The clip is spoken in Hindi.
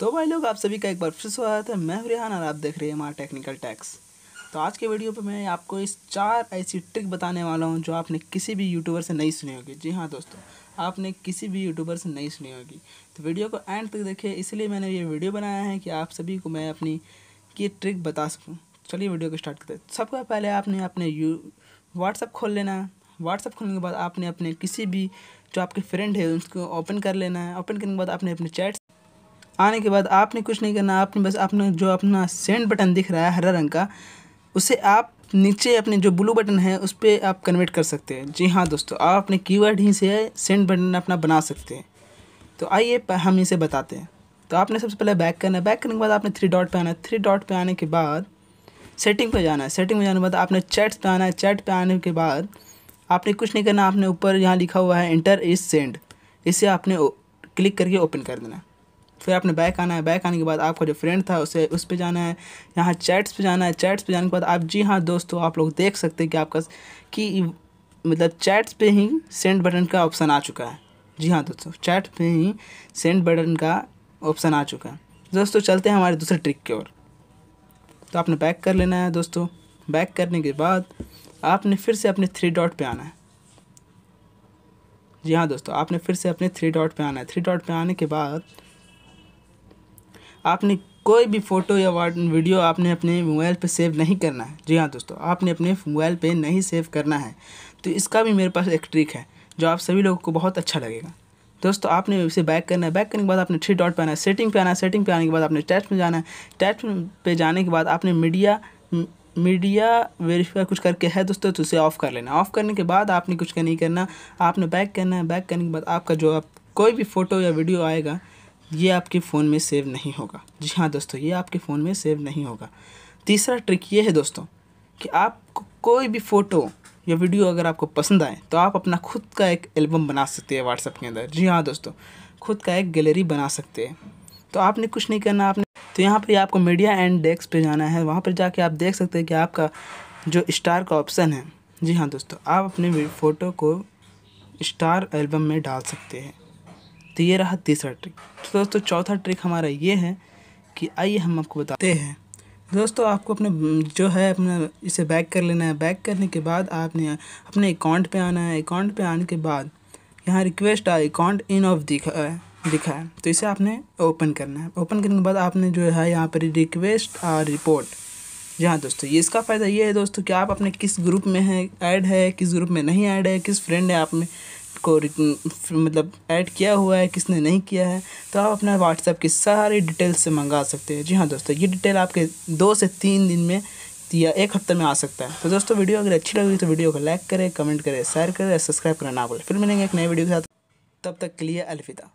तो भाई लोग आप सभी का एक बार फिर स्वागत है मैं रेहान और आप देख रहे हैं हमारा टेक्निकल टैक्स तो आज के वीडियो पे मैं आपको इस चार ऐसी ट्रिक बताने वाला हूँ जो आपने किसी भी यूट्यूबर से नहीं सुनी होगी जी हाँ दोस्तों आपने किसी भी यूट्यूबर से नहीं सुनी होगी तो वीडियो को एंड तक देखिए इसलिए मैंने ये वीडियो बनाया है कि आप सभी को मैं अपनी की ट्रिक बता सकूँ चलिए वीडियो को स्टार्ट करते सबसे पहले आपने अपने यू व्हाट्सअप खोल लेना है व्हाट्सअप खोलने के बाद आपने अपने किसी भी जो आपके फ्रेंड है उसको ओपन कर लेना है ओपन करने के बाद आपने अपने चैट्स आने के बाद आपने कुछ नहीं करना आपने बस अपना जो अपना सेंड बटन दिख रहा है हरा रंग का उसे आप नीचे अपने जो ब्लू बटन है उस पर आप कन्वर्ट कर सकते हैं जी हाँ दोस्तों आप अपने कीवर्ड ही से सेंड बटन अपना बना सकते हैं तो आइए हम इसे बताते हैं तो आपने सबसे पहले बैक करना है बैक करने के बाद आपने थ्री डॉट पे आना है थ्री डॉट पे आने के बाद सेटिंग पे जाना है सेटिंग में जाने के बाद आपने चैट्स पे आना है चैट पे आने के बाद आपने कुछ नहीं करना आपने ऊपर यहाँ लिखा हुआ है इंटर इज सेंड इसे आपने क्लिक करके ओपन कर देना है फिर आपने बैक आना है बैक आने के बाद आपका जो फ्रेंड था उसे उस पर जाना है यहाँ चैट्स पे जाना है चैट्स पे जाने के बाद आप जी हाँ दोस्तों आप लोग देख सकते हैं कि आपका कि मतलब चैट्स पे ही सेंड बटन का ऑप्शन आ चुका है जी हाँ दोस्तों चैट पे ही सेंड बटन का ऑप्शन आ चुका है दोस्तों चलते हैं हमारे दूसरे ट्रिक की ओर तो आपने बैक कर लेना है दोस्तों बैक करने के बाद आपने फिर से अपने थ्री डॉट पे आना है जी हाँ दोस्तों आपने फिर से अपने थ्री डॉट पे आना है थ्री डॉट पे आने के बाद आपने कोई भी फ़ोटो या वीडियो आपने अपने मोबाइल पे सेव नहीं करना है जी हाँ दोस्तों आपने अपने मोबाइल पे नहीं सेव करना है तो इसका भी मेरे पास एक ट्रिक है जो आप सभी लोगों को बहुत अच्छा लगेगा दोस्तों आपने इसे बैक करना है बैक करने के बाद आपने थ्री डॉट पे आना है सेटिंग पे आना है सेटिंग पे आने के बाद आपने टैच में जाना है टैच पे जाने के बाद आपने मीडिया मीडिया वेरीफाई कुछ करके है दोस्तों तो उसे ऑफ़ कर लेना ऑफ़ करने के बाद आपने कुछ नहीं करना आपने बैक करना है बैक करने के बाद आपका जो आप कोई भी फ़ोटो या वीडियो आएगा ये आपके फ़ोन में सेव नहीं होगा जी हाँ दोस्तों ये आपके फ़ोन में सेव नहीं होगा तीसरा ट्रिक ये है दोस्तों कि आप कोई भी फ़ोटो या वीडियो अगर आपको पसंद आए तो आप अपना खुद का एक एल्बम बना सकते हैं व्हाट्सएप के अंदर जी हाँ दोस्तों खुद का एक गैलरी बना सकते हैं तो आपने कुछ नहीं करना आपने तो यहाँ पर आपको मीडिया एंड डेस्क पर जाना है वहाँ पर जाके आप देख सकते हैं कि आपका जो स्टार का ऑप्शन है जी हाँ दोस्तों आप अपने फ़ोटो को स्टार एल्बम में डाल सकते हैं तो ये रहा तीसरा ट्रिक तो दोस्तों चौथा ट्रिक हमारा ये है कि आइए हम आपको बताते हैं दोस्तों आपको अपने जो है अपना इसे बैक कर लेना है बैक करने के बाद आपने अपने अकाउंट पे आना है अकाउंट पे आने के बाद यहाँ रिक्वेस्ट आए अकाउंट इन ऑफ दिखा है दिखा है तो इसे आपने ओपन करना है ओपन करने के बाद आपने जो है यहाँ पर रिक्वेस्ट आ रिपोर्ट हाँ दोस्तों ये इसका फ़ायदा ये है दोस्तों कि आप अपने किस ग्रुप में हैं ऐड है किस ग्रुप में नहीं ऐड है किस फ्रेंड है आप में को मतलब ऐड किया हुआ है किसने नहीं किया है तो आप अपना व्हाट्सएप की सारी डिटेल्स से मंगा सकते हैं जी हाँ दोस्तों ये डिटेल आपके दो से तीन दिन में या एक हफ्ते में आ सकता है तो दोस्तों वीडियो अगर अच्छी लगी तो वीडियो को लाइक करें कमेंट करें शेयर करें सब्सक्राइब करें ना बोले फिर मिलेंगे एक नए वीडियो के साथ तब तक के लिए अलविदा